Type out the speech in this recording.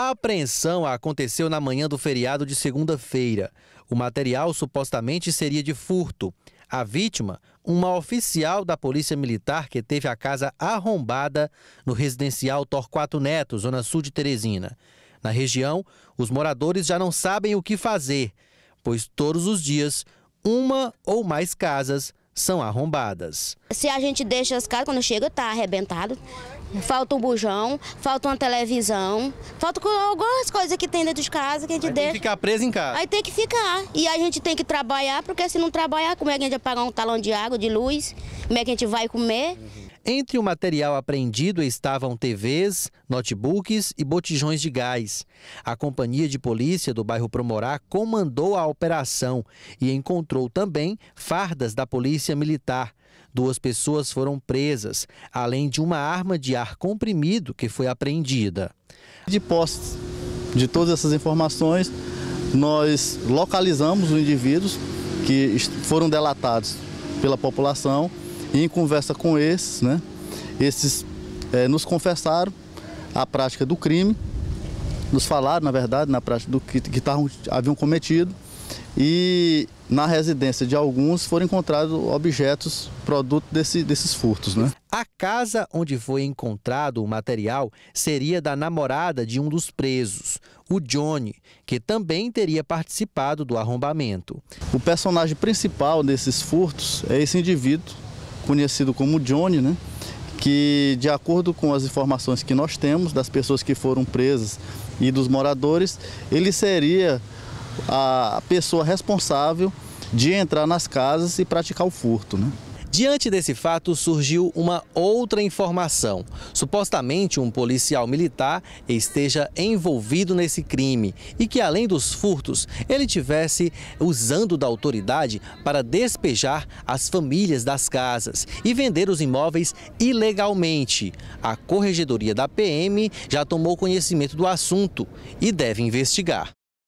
A apreensão aconteceu na manhã do feriado de segunda-feira. O material supostamente seria de furto. A vítima, uma oficial da Polícia Militar que teve a casa arrombada no residencial Torquato Neto, zona sul de Teresina. Na região, os moradores já não sabem o que fazer, pois todos os dias, uma ou mais casas são arrombadas. Se a gente deixa as casas, quando chega, está arrebentado. Falta um bujão, falta uma televisão, falta algumas coisas que tem dentro de casa que a gente Aí deixa. Tem que ficar preso em casa. Aí tem que ficar. E a gente tem que trabalhar, porque se não trabalhar, como é que a gente vai pagar um talão de água, de luz? Como é que a gente vai comer? Uhum. Entre o material apreendido estavam TVs, notebooks e botijões de gás. A companhia de polícia do bairro Promorá comandou a operação e encontrou também fardas da polícia militar. Duas pessoas foram presas, além de uma arma de ar comprimido que foi apreendida. De posse de todas essas informações, nós localizamos os indivíduos que foram delatados pela população e em conversa com esses, né, esses é, nos confessaram a prática do crime, nos falaram, na verdade, na prática do que, que tavam, haviam cometido. E na residência de alguns foram encontrados objetos produto desse, desses furtos. Né? A casa onde foi encontrado o material seria da namorada de um dos presos, o Johnny, que também teria participado do arrombamento. O personagem principal desses furtos é esse indivíduo conhecido como Johnny, né? que de acordo com as informações que nós temos das pessoas que foram presas e dos moradores, ele seria a pessoa responsável de entrar nas casas e praticar o furto. Né? Diante desse fato, surgiu uma outra informação. Supostamente um policial militar esteja envolvido nesse crime e que, além dos furtos, ele tivesse usando da autoridade para despejar as famílias das casas e vender os imóveis ilegalmente. A corregedoria da PM já tomou conhecimento do assunto e deve investigar.